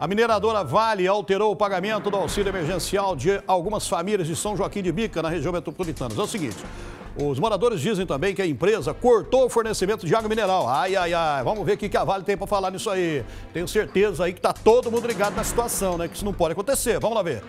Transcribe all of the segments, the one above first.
A mineradora Vale alterou o pagamento do auxílio emergencial de algumas famílias de São Joaquim de Bica, na região metropolitana. É o seguinte, os moradores dizem também que a empresa cortou o fornecimento de água mineral. Ai, ai, ai, vamos ver o que a Vale tem para falar nisso aí. Tenho certeza aí que está todo mundo ligado na situação, né? Que isso não pode acontecer. Vamos lá ver.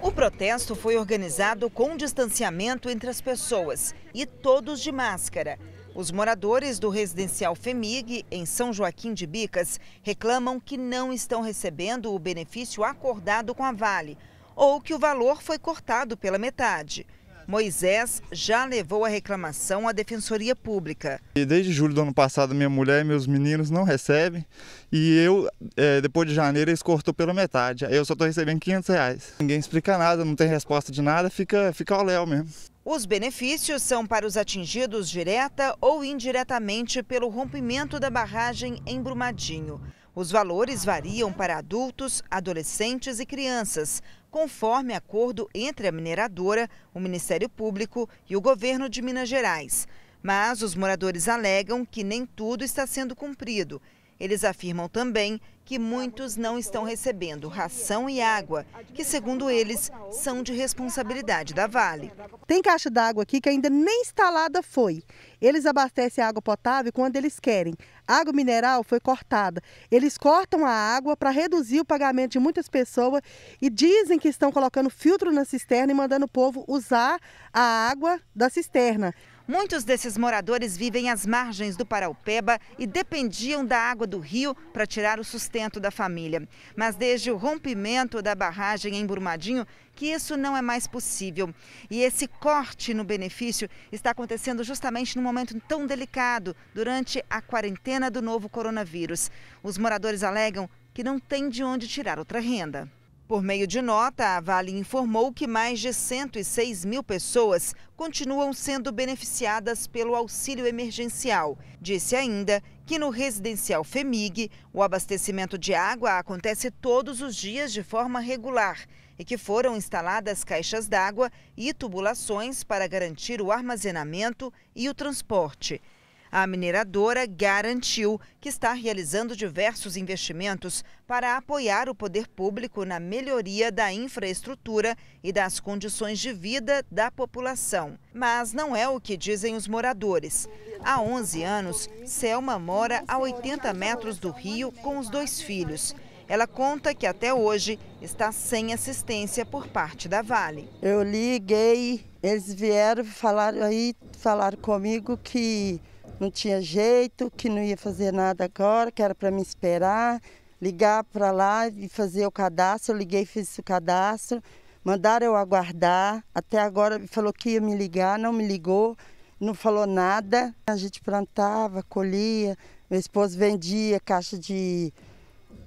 O protesto foi organizado com distanciamento entre as pessoas e todos de máscara. Os moradores do residencial FEMIG, em São Joaquim de Bicas, reclamam que não estão recebendo o benefício acordado com a Vale ou que o valor foi cortado pela metade. Moisés já levou a reclamação à Defensoria Pública. Desde julho do ano passado, minha mulher e meus meninos não recebem. E eu, é, depois de janeiro, eles cortou pela metade. Aí eu só estou recebendo 500 reais. Ninguém explica nada, não tem resposta de nada, fica, fica ao léu mesmo. Os benefícios são para os atingidos direta ou indiretamente pelo rompimento da barragem em Brumadinho. Os valores variam para adultos, adolescentes e crianças, conforme acordo entre a mineradora, o Ministério Público e o governo de Minas Gerais. Mas os moradores alegam que nem tudo está sendo cumprido eles afirmam também que muitos não estão recebendo ração e água, que, segundo eles, são de responsabilidade da Vale. Tem caixa d'água aqui que ainda nem instalada foi. Eles abastecem a água potável quando eles querem. água mineral foi cortada. Eles cortam a água para reduzir o pagamento de muitas pessoas e dizem que estão colocando filtro na cisterna e mandando o povo usar a água da cisterna. Muitos desses moradores vivem às margens do Paraupeba e dependiam da água do rio para tirar o sustento da família. Mas desde o rompimento da barragem em Brumadinho, que isso não é mais possível. E esse corte no benefício está acontecendo justamente num momento tão delicado, durante a quarentena do novo coronavírus. Os moradores alegam que não têm de onde tirar outra renda. Por meio de nota, a Vale informou que mais de 106 mil pessoas continuam sendo beneficiadas pelo auxílio emergencial. Disse ainda que no residencial FEMIG, o abastecimento de água acontece todos os dias de forma regular e que foram instaladas caixas d'água e tubulações para garantir o armazenamento e o transporte. A mineradora garantiu que está realizando diversos investimentos para apoiar o poder público na melhoria da infraestrutura e das condições de vida da população. Mas não é o que dizem os moradores. Há 11 anos, Selma mora a 80 metros do rio com os dois filhos. Ela conta que até hoje está sem assistência por parte da Vale. Eu liguei, eles vieram, falaram aí, falaram comigo que não tinha jeito, que não ia fazer nada agora, que era para me esperar, ligar para lá e fazer o cadastro. Eu liguei, fiz o cadastro, mandaram eu aguardar. Até agora falou que ia me ligar, não me ligou, não falou nada. A gente plantava, colhia, meu esposo vendia caixa de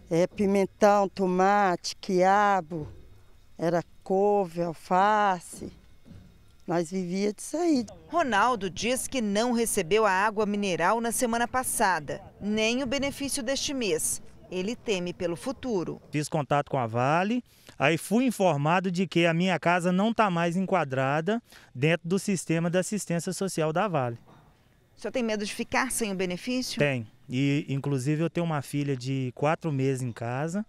é, pimentão, tomate, quiabo, era couve, alface. Nós vivíamos disso aí. Ronaldo diz que não recebeu a água mineral na semana passada, nem o benefício deste mês. Ele teme pelo futuro. Fiz contato com a Vale, aí fui informado de que a minha casa não está mais enquadrada dentro do sistema da assistência social da Vale. O senhor tem medo de ficar sem o benefício? Tem. E, inclusive, eu tenho uma filha de quatro meses em casa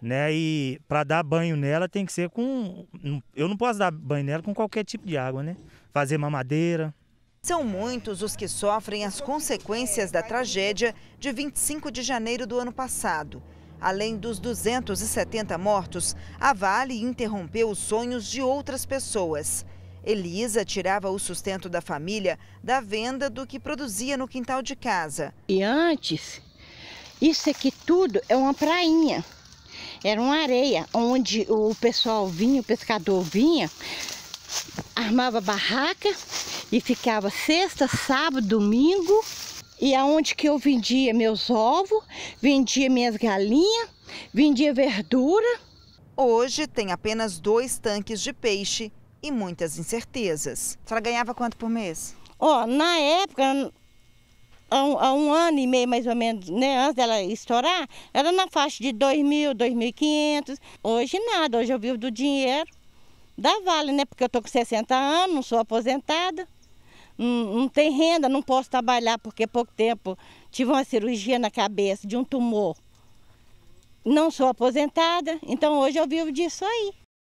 né? E para dar banho nela tem que ser com. Eu não posso dar banho nela com qualquer tipo de água, né? Fazer mamadeira. São muitos os que sofrem as consequências da tragédia de 25 de janeiro do ano passado. Além dos 270 mortos, a Vale interrompeu os sonhos de outras pessoas. Elisa tirava o sustento da família da venda do que produzia no quintal de casa. E antes, isso aqui tudo é uma prainha. Era uma areia onde o pessoal vinha, o pescador vinha, armava barraca e ficava sexta, sábado, domingo. E aonde que eu vendia meus ovos, vendia minhas galinhas, vendia verdura. Hoje tem apenas dois tanques de peixe e muitas incertezas. A senhora ganhava quanto por mês? Ó, oh, na época há um, há um, ano e meio mais ou menos, né, antes dela estourar, era na faixa de 2 mil, 2.500. Hoje nada, hoje eu vivo do dinheiro da Vale, né? Porque eu tô com 60 anos, não sou aposentada, não, não renda, não posso trabalhar porque há pouco tempo tive uma cirurgia na cabeça de um tumor. Não sou aposentada, então hoje eu vivo disso aí.